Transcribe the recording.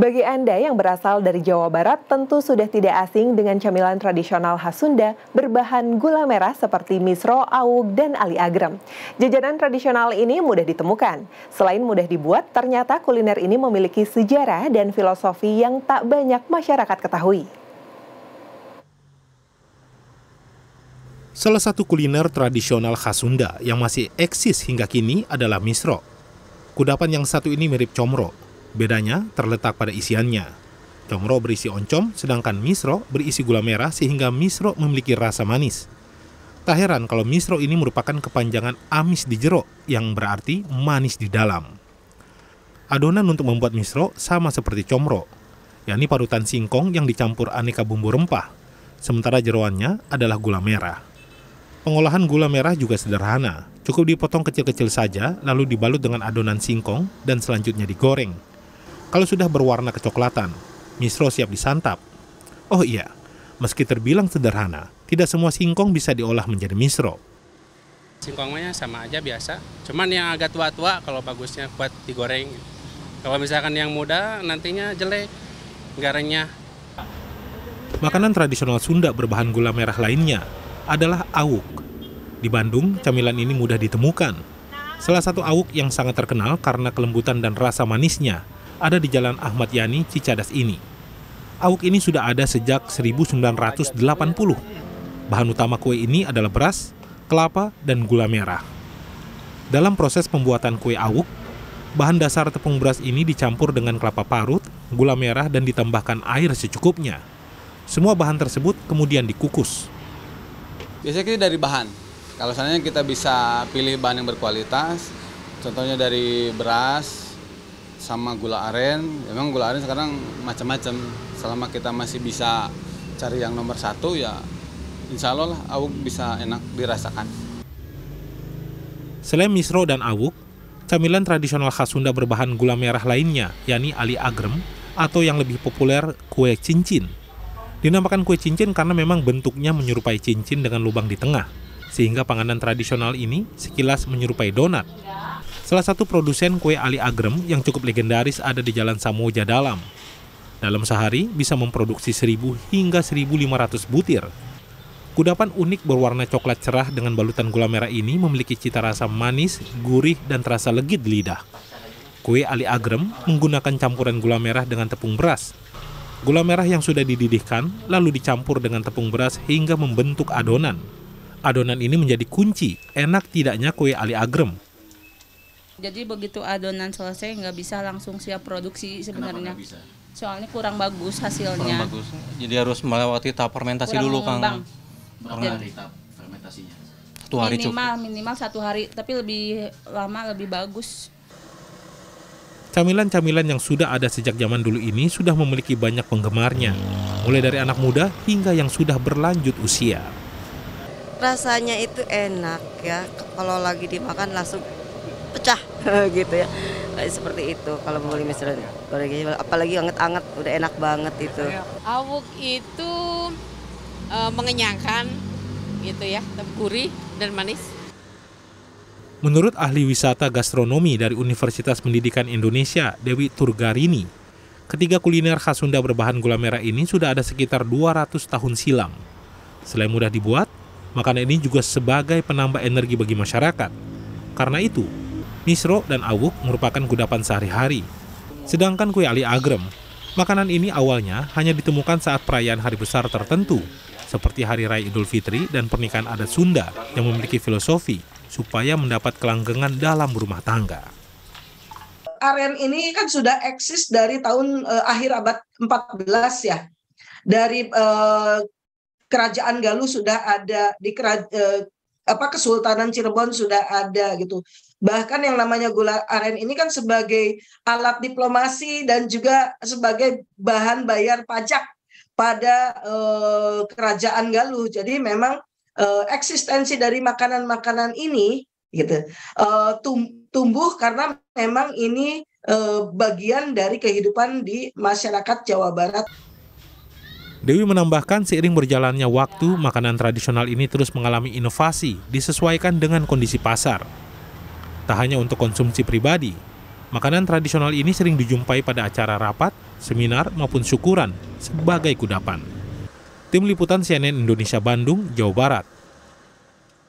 Bagi Anda yang berasal dari Jawa Barat, tentu sudah tidak asing dengan camilan tradisional khas Sunda berbahan gula merah seperti misro, awuk, dan ali agrem. Jajanan tradisional ini mudah ditemukan. Selain mudah dibuat, ternyata kuliner ini memiliki sejarah dan filosofi yang tak banyak masyarakat ketahui. Salah satu kuliner tradisional khas Sunda yang masih eksis hingga kini adalah misro. Kudapan yang satu ini mirip comro, Bedanya terletak pada isiannya. Comro berisi oncom, sedangkan misro berisi gula merah sehingga misro memiliki rasa manis. Tak heran kalau misro ini merupakan kepanjangan amis di jeruk yang berarti manis di dalam. Adonan untuk membuat misro sama seperti comro, yakni parutan singkong yang dicampur aneka bumbu rempah, sementara jeroannya adalah gula merah. Pengolahan gula merah juga sederhana, cukup dipotong kecil-kecil saja lalu dibalut dengan adonan singkong dan selanjutnya digoreng. Kalau sudah berwarna kecoklatan, misro siap disantap. Oh iya, meski terbilang sederhana, tidak semua singkong bisa diolah menjadi misro. Singkongnya sama aja biasa, cuman yang agak tua-tua kalau bagusnya buat digoreng. Kalau misalkan yang muda nantinya jelek garanya. Makanan tradisional Sunda berbahan gula merah lainnya adalah awuk. Di Bandung, camilan ini mudah ditemukan. Salah satu awuk yang sangat terkenal karena kelembutan dan rasa manisnya ada di Jalan Ahmad Yani, Cicadas ini. Awuk ini sudah ada sejak 1980. Bahan utama kue ini adalah beras, kelapa, dan gula merah. Dalam proses pembuatan kue awuk, bahan dasar tepung beras ini dicampur dengan kelapa parut, gula merah, dan ditambahkan air secukupnya. Semua bahan tersebut kemudian dikukus. Biasanya kita dari bahan. Kalau seandainya kita bisa pilih bahan yang berkualitas, contohnya dari beras, sama gula aren memang gula aren sekarang macam-macam selama kita masih bisa cari yang nomor satu ya insya Allah lah awuk bisa enak dirasakan selain misro dan awuk camilan tradisional khas Sunda berbahan gula merah lainnya yakni ali agrem atau yang lebih populer kue cincin dinamakan kue cincin karena memang bentuknya menyerupai cincin dengan lubang di tengah sehingga panganan tradisional ini sekilas menyerupai donat Salah satu produsen kue Ali Agrem yang cukup legendaris ada di Jalan Samoja Dalam. Dalam sehari bisa memproduksi 1000 hingga 1500 butir. Kudapan unik berwarna coklat cerah dengan balutan gula merah ini memiliki cita rasa manis, gurih, dan terasa legit di lidah. Kue Ali Agrem menggunakan campuran gula merah dengan tepung beras. Gula merah yang sudah dididihkan lalu dicampur dengan tepung beras hingga membentuk adonan. Adonan ini menjadi kunci enak tidaknya kue Ali Agrem jadi begitu adonan selesai nggak bisa langsung siap produksi sebenarnya. Soalnya kurang bagus hasilnya. Kurang bagus. Jadi harus melewati tahap fermentasi kurang dulu, Kang. Berapa hari tahap fermentasinya? Satu hari minimal cukup. minimal satu hari, tapi lebih lama lebih bagus. Camilan-camilan yang sudah ada sejak zaman dulu ini sudah memiliki banyak penggemarnya, mulai dari anak muda hingga yang sudah berlanjut usia. Rasanya itu enak ya, kalau lagi dimakan langsung pecah gitu ya eh, seperti itu kalau mau misalnya apalagi anget-anget udah enak banget itu iya. awuk itu e, mengenyangkan gitu ya gurih dan manis Menurut ahli wisata gastronomi dari Universitas Pendidikan Indonesia, Dewi Turgarini, ketiga kuliner khas Sunda berbahan gula merah ini sudah ada sekitar 200 tahun silam. Selain mudah dibuat, makanan ini juga sebagai penambah energi bagi masyarakat. Karena itu, Misro dan awuk merupakan kudapan sehari-hari. Sedangkan kue ali agrem, makanan ini awalnya hanya ditemukan saat perayaan hari besar tertentu, seperti Hari Raya Idul Fitri dan pernikahan adat Sunda yang memiliki filosofi supaya mendapat kelanggengan dalam rumah tangga. Aren ini kan sudah eksis dari tahun eh, akhir abad 14 ya. Dari eh, kerajaan Galuh sudah ada di kerajaan eh, apa Kesultanan Cirebon sudah ada gitu. Bahkan yang namanya gula aren ini kan sebagai alat diplomasi dan juga sebagai bahan bayar pajak pada eh, kerajaan Galuh. Jadi memang eh, eksistensi dari makanan-makanan ini gitu eh, tum tumbuh karena memang ini bagian dari kehidupan di masyarakat Jawa Barat. Dewi menambahkan seiring berjalannya waktu, makanan tradisional ini terus mengalami inovasi disesuaikan dengan kondisi pasar. Tak hanya untuk konsumsi pribadi, makanan tradisional ini sering dijumpai pada acara rapat, seminar, maupun syukuran sebagai kudapan. Tim Liputan CNN Indonesia Bandung, Jawa Barat.